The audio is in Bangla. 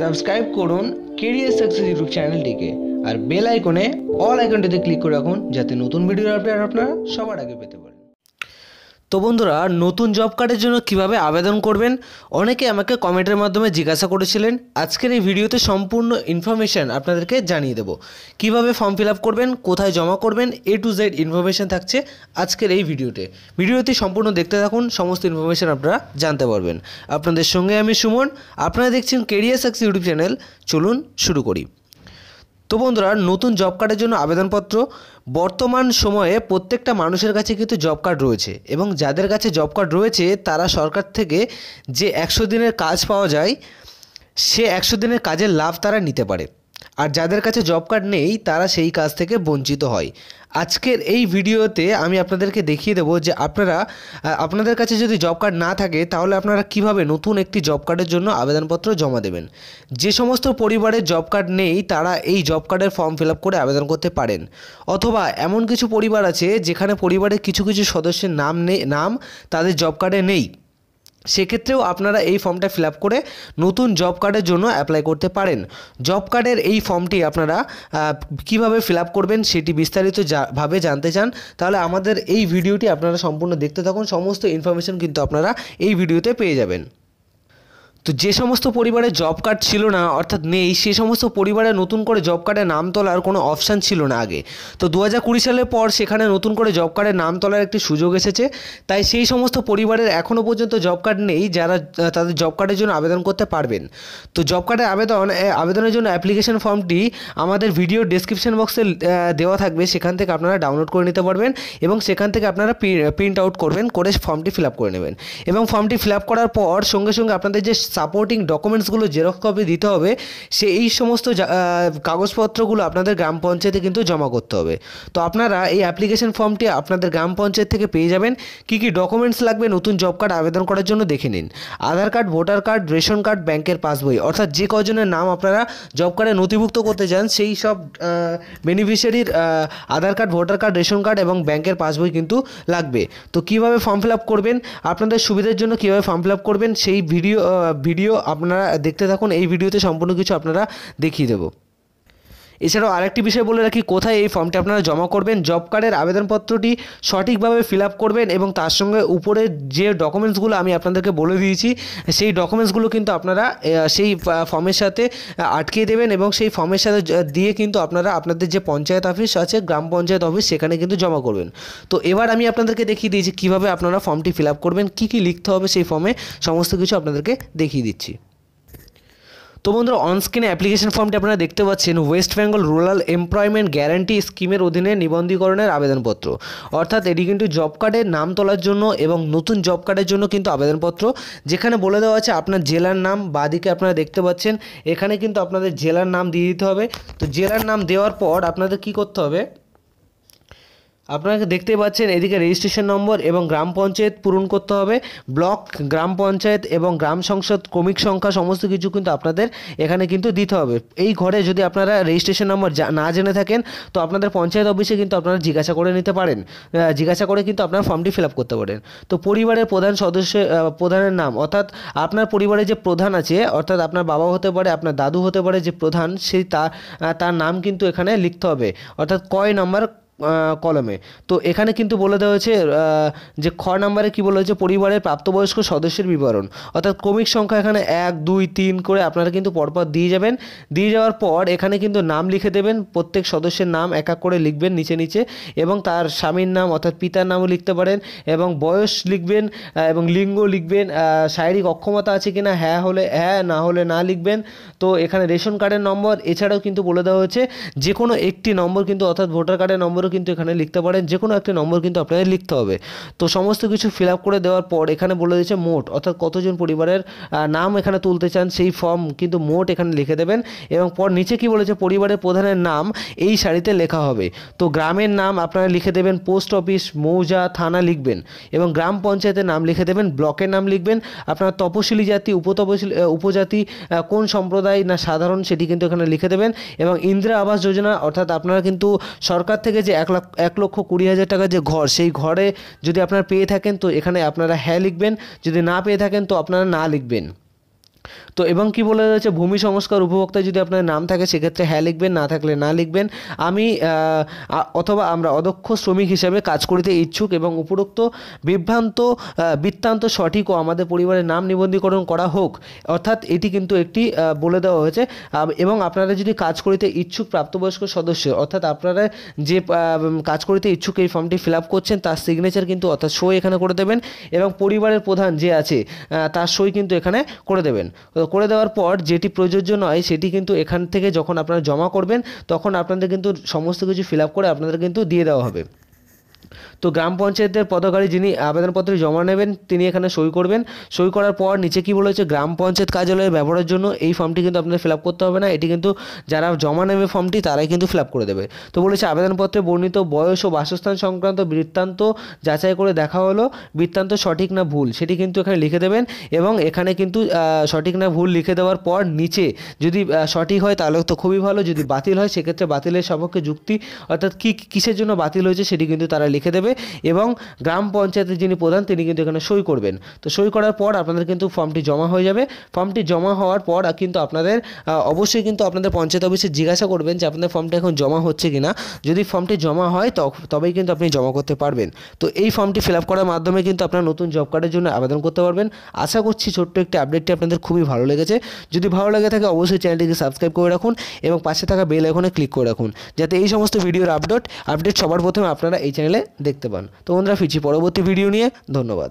সাবস্ক্রাইব করুন কেরিয়ার সাকসেস ইউটিউব চ্যানেলটিকে আর বেল আইকনে অল আইকনটিতে ক্লিক করে রাখুন যাতে নতুন ভিডিওর আপডেট আপনারা সবার আগে পেতে পারেন তো বন্ধুরা নতুন জব কার্ডের জন্য কিভাবে আবেদন করবেন অনেকে আমাকে কমেন্টের মাধ্যমে জিজ্ঞাসা করেছিলেন আজকের এই ভিডিওতে সম্পূর্ণ ইনফরমেশান আপনাদেরকে জানিয়ে দেব কিভাবে ফর্ম ফিল করবেন কোথায় জমা করবেন এ টু জেড ইনফরমেশান থাকছে আজকের এই ভিডিওতে ভিডিওটি সম্পূর্ণ দেখতে থাকুন সমস্ত ইনফরমেশান আপনারা জানতে পারবেন আপনাদের সঙ্গে আমি সুমন আপনারা দেখছেন কেরিয়ার সাকসি ইউটিউব চ্যানেল চলুন শুরু করি তো বন্ধুরা নতুন জব কার্ডের জন্য আবেদনপত্র বর্তমান সময়ে প্রত্যেকটা মানুষের কাছে কিন্তু জব কার্ড রয়েছে এবং যাদের কাছে জব কার্ড রয়েছে তারা সরকার থেকে যে একশো দিনের কাজ পাওয়া যায় সে একশো দিনের কাজের লাভ তারা নিতে পারে আর যাদের কাছে জব কার্ড নেই তারা সেই কাজ থেকে বঞ্চিত হয় আজকের এই ভিডিওতে আমি আপনাদেরকে দেখিয়ে দেবো যে আপনারা আপনাদের কাছে যদি জব কার্ড না থাকে তাহলে আপনারা কিভাবে নতুন একটি জব কার্ডের জন্য আবেদনপত্র জমা দেবেন যে সমস্ত পরিবারের জব কার্ড নেই তারা এই জব কার্ডের ফর্ম ফিল করে আবেদন করতে পারেন অথবা এমন কিছু পরিবার আছে যেখানে পরিবারের কিছু কিছু সদস্যের নাম নেই নাম তাদের জব কার্ডে নেই সেক্ষেত্রেও আপনারা এই ফর্মটা ফিল করে নতুন জব কার্ডের জন্য অ্যাপ্লাই করতে পারেন জব কার্ডের এই ফর্মটি আপনারা কিভাবে ফিল করবেন সেটি বিস্তারিত ভাবে জানতে চান তাহলে আমাদের এই ভিডিওটি আপনারা সম্পূর্ণ দেখতে থাকুন সমস্ত ইনফরমেশন কিন্তু আপনারা এই ভিডিওতে পেয়ে যাবেন তো যে সমস্ত পরিবারে জব কার্ড ছিল না অর্থাৎ নেই সে সমস্ত পরিবারে নতুন করে জব কার্ডে নাম তোলার কোনো অপশান ছিল না আগে তো দু কুড়ি সালের পর সেখানে নতুন করে জব কার্ডে নাম তোলার একটি সুযোগ এসেছে তাই সেই সমস্ত পরিবারের এখনও পর্যন্ত জব কার্ড নেই যারা তাদের জব কার্ডের জন্য আবেদন করতে পারবেন তো জব কার্ডের আবেদন আবেদনের জন্য অ্যাপ্লিকেশন ফর্মটি আমাদের ভিডিও ডেসক্রিপশন বক্সে দেওয়া থাকবে সেখান থেকে আপনারা ডাউনলোড করে নিতে পারবেন এবং সেখান থেকে আপনারা প্রিন্ট আউট করবেন করে ফর্মটি ফিল আপ করে নেবেন এবং ফর্মটি ফিল আপ করার পর সঙ্গে সঙ্গে আপনাদের যে সাপোর্টিং ডকুমেন্টসগুলো জেরক্স কপি দিতে হবে সে এই সমস্ত কাগজপত্রগুলো আপনাদের গ্রাম পঞ্চায়েতে কিন্তু জমা করতে হবে তো আপনারা এই অ্যাপ্লিকেশন ফর্মটি আপনাদের গ্রাম পঞ্চায়েত থেকে পেয়ে যাবেন কী কী ডকুমেন্টস লাগবে নতুন জব কার্ড আবেদন করার জন্য দেখে নিন Aadhaar card voter card ration card ব্যাংকের পাসবই অর্থাৎ যে কজনের নাম আপনারা জব কার্ডে নথিভুক্ত করতে চান সেই সব বেনিফিশিয়ারির Aadhaar card voter card ration card এবং ব্যাংকের পাসবই কিন্তু লাগবে তো কিভাবে ফর্ম ফিল আপ করবেন আপনাদের সুবিধার জন্য কীভাবে ফর্ম ফিল আপ করবেন সেই ভিডিও ভিডিও আপনারা দেখতে থাকুন এই ভিডিওতে সম্পূর্ণ কিছু আপনারা দেখিয়ে দেবো এছাড়াও আরেকটি বিষয় বলে রাখি কোথায় এই ফর্মটি আপনারা জমা করবেন জব কার্ডের আবেদনপত্রটি সঠিকভাবে ফিল আপ করবেন এবং তার সঙ্গে উপরে যে ডকুমেন্টসগুলো আমি আপনাদেরকে বলে দিয়েছি সেই ডকুমেন্টসগুলো কিন্তু আপনারা সেই ফর্মের সাথে আটকে দেবেন এবং সেই ফর্মের সাথে দিয়ে কিন্তু আপনারা আপনাদের যে পঞ্চায়েত অফিস আছে গ্রাম পঞ্চায়েত অফিস সেখানে কিন্তু জমা করবেন তো এবার আমি আপনাদেরকে দেখিয়ে দিয়েছি কিভাবে আপনারা ফর্মটি ফিল আপ করবেন কী কী লিখতে হবে সেই ফর্মে সমস্ত কিছু আপনাদেরকে দেখিয়ে দিচ্ছি তো বন্ধুরা অনস্ক্রিনে অ্যাপ্লিকেশন ফর্মটি আপনারা দেখতে পাচ্ছেন West Bengal rural employment guarantee স্কিমের অধীনে নিবন্ধীকরণের আবেদনপত্র অর্থাৎ এটি কিন্তু জব কার্ডের নাম তোলার জন্য এবং নতুন জব কার্ডের জন্য কিন্তু আবেদনপত্র যেখানে বলে দেওয়া আছে আপনার জেলার নাম বাদিকে আপনারা দেখতে পাচ্ছেন এখানে কিন্তু আপনাদের জেলার নাম দিয়ে দিতে হবে তো জেলার নাম দেওয়ার পর আপনাদের কি করতে হবে আপনাকে দেখতে পাচ্ছেন এদিকে রেজিস্ট্রেশন নম্বর এবং গ্রাম পঞ্চায়েত পূরণ করতে হবে ব্লক গ্রাম পঞ্চায়েত এবং গ্রাম সংসদ ক্রমিক সংখ্যা সমস্ত কিছু কিন্তু আপনাদের এখানে কিন্তু দিতে হবে এই ঘরে যদি আপনারা রেজিস্ট্রেশন নম্বর না জেনে থাকেন তো আপনাদের পঞ্চায়েত অফিসে কিন্তু আপনারা জিজ্ঞাসা করে নিতে পারেন জিজ্ঞাসা করে কিন্তু আপনার ফর্মটি ফিল আপ করতে পারেন তো পরিবারের প্রধান সদস্য প্রধানের নাম অর্থাৎ আপনার পরিবারে যে প্রধান আছে অর্থাৎ আপনার বাবা হতে পারে আপনার দাদু হতে পারে যে প্রধান সেই তার নাম কিন্তু এখানে লিখতে হবে অর্থাৎ কয় নম্বর কলমে তো এখানে কিন্তু বলে দেওয়া হয়েছে যে খ নাম্বারে কী বলা হয়েছে পরিবারের প্রাপ্তবয়স্ক সদস্যের বিবরণ অর্থাৎ ক্রমিক সংখ্যা এখানে এক দুই তিন করে আপনারা কিন্তু পরপর দিয়ে যাবেন দিয়ে যাওয়ার পর এখানে কিন্তু নাম লিখে দেবেন প্রত্যেক সদস্যের নাম এক এক করে লিখবেন নিচে নিচে এবং তার স্বামীর নাম অর্থাৎ পিতার নামও লিখতে পারেন এবং বয়স লিখবেন এবং লিঙ্গ লিখবেন শারীরিক অক্ষমতা আছে কিনা হ্যাঁ হলে হ্যাঁ না হলে না লিখবেন তো এখানে রেশন কার্ডের নম্বর এছাড়াও কিন্তু বলে দেওয়া হয়েছে যে কোনো একটি নম্বর কিন্তু অর্থাৎ ভোটার কার্ডের নম্বর নম্বরও কিন্তু এখানে লিখতে পারেন যে কোনো একটি নম্বর কিন্তু আপনাদের লিখতে হবে তো সমস্ত কিছু ফিল করে দেওয়ার পর এখানে বলে দিয়েছে মোট অর্থাৎ কতজন পরিবারের নাম এখানে তুলতে চান সেই ফর্ম কিন্তু মোট এখানে লিখে দেবেন এবং পর নিচে কি বলেছে পরিবারের প্রধানের নাম এই শাড়িতে লেখা হবে তো গ্রামের নাম আপনারা লিখে দেবেন পোস্ট অফিস মৌজা থানা লিখবেন এবং গ্রাম পঞ্চায়েতের নাম লিখে দেবেন ব্লকের নাম লিখবেন আপনার তপশিলি জাতি উপতপশিলি উপজাতি কোন সম্প্রদায় না সাধারণ সেটি কিন্তু এখানে লিখে দেবেন এবং ইন্দিরা আবাস যোজনা অর্থাৎ আপনারা কিন্তু সরকার থেকে যে এক লাখ এক লক্ষ কুড়ি হাজার টাকা যে ঘর সেই ঘরে যদি আপনারা পেয়ে থাকেন তো এখানে আপনারা হ্যাঁ লিখবেন যদি না পেয়ে থাকেন তো আপনারা না লিখবেন তো এবং কি বলে রয়েছে ভূমি সংস্কার উপভোক্তা যদি আপনার নাম থাকে সেক্ষেত্রে হ্যাঁ লিখবেন না থাকলে না লিখবেন আমি অথবা আমরা অদক্ষ শ্রমিক হিসেবে কাজ করিতে ইচ্ছুক এবং উপরোক্ত বিভ্রান্ত বৃত্তান্ত সঠিক ও আমাদের পরিবারের নাম নিবন্ধীকরণ করা হোক অর্থাৎ এটি কিন্তু একটি বলে দেওয়া হয়েছে এবং আপনারা যদি কাজ করিতে ইচ্ছুক প্রাপ্তবয়স্ক সদস্য অর্থাৎ আপনারা যে কাজ করিতে ইচ্ছুক এই ফর্মটি ফিল আপ করছেন তার সিগনেচার কিন্তু অর্থাৎ সই এখানে করে দেবেন এবং পরিবারের প্রধান যে আছে তার সই কিন্তু এখানে করে দেবেন করে দেওয়ার পর যেটি প্রযোজ্য নয় সেটি কিন্তু এখান থেকে যখন আপনারা জমা করবেন তখন আপনাদের কিন্তু সমস্ত কিছু ফিল আপ করে আপনাদের কিন্তু দিয়ে দেওয়া হবে তো গ্রাম পঞ্চায়েতের পদকারী যিনি আবেদনপত্রে জমা নেবেন তিনি এখানে সই করবেন সই করার পর নিচে কি বলেছে গ্রাম পঞ্চায়েত কার্যালয়ে ব্যবহারের জন্য এই ফর্মটি কিন্তু আপনাদের ফিল করতে হবে না এটি কিন্তু যারা জমা নেবে ফর্মটি তারাই কিন্তু ফিল করে দেবে তো বলেছে আবেদনপত্রে বর্ণিত বয়স ও বাসস্থান সংক্রান্ত বৃত্তান্ত যাচাই করে দেখা হলো বৃত্তান্ত সঠিক না ভুল সেটি কিন্তু এখানে লিখে দেবেন এবং এখানে কিন্তু সঠিক না ভুল লিখে দেওয়ার পর নিচে যদি সঠিক হয় তাহলে তো খুবই ভালো যদি বাতিল হয় সেক্ষেত্রে বাতিলের সপক্ষে যুক্তি অর্থাৎ কী কিসের জন্য বাতিল হয়েছে সেটি কিন্তু তারা লিখে দেবে এবং গ্রাম পঞ্চায়েতের যিনি প্রধান তিনি কিন্তু এখানে সই করবেন তো সই করার পর আপনাদের কিন্তু ফর্মটি জমা হয়ে যাবে ফর্মটি জমা হওয়ার পর কিন্তু আপনাদের অবশ্যই কিন্তু আপনাদের পঞ্চায়েত অফিসে জিজ্ঞাসা করবেন যে আপনাদের ফর্মটা এখন জমা হচ্ছে কি না যদি ফর্মটি জমা হয় তবেই কিন্তু আপনি জমা করতে পারবেন তো এই ফর্মটি ফিল আপ করার মাধ্যমে কিন্তু আপনার নতুন জব কার্ডের জন্য আবেদন করতে পারবেন আশা করছি ছোট্ট একটি আপডেটটি আপনাদের খুবই ভালো লেগেছে যদি ভালো লেগে থাকে অবশ্যই চ্যানেলটিকে সাবস্ক্রাইব করে রাখুন এবং পাশে থাকা বেল আইকনে ক্লিক করে রাখুন যাতে এই সমস্ত ভিডিওর আপডেট আপডেট সবার প্রথমে আপনারা এই চ্যানেলে দেখতে পান তো বন্ধুরা ফিরছি পরবর্তী ভিডিও নিয়ে ধন্যবাদ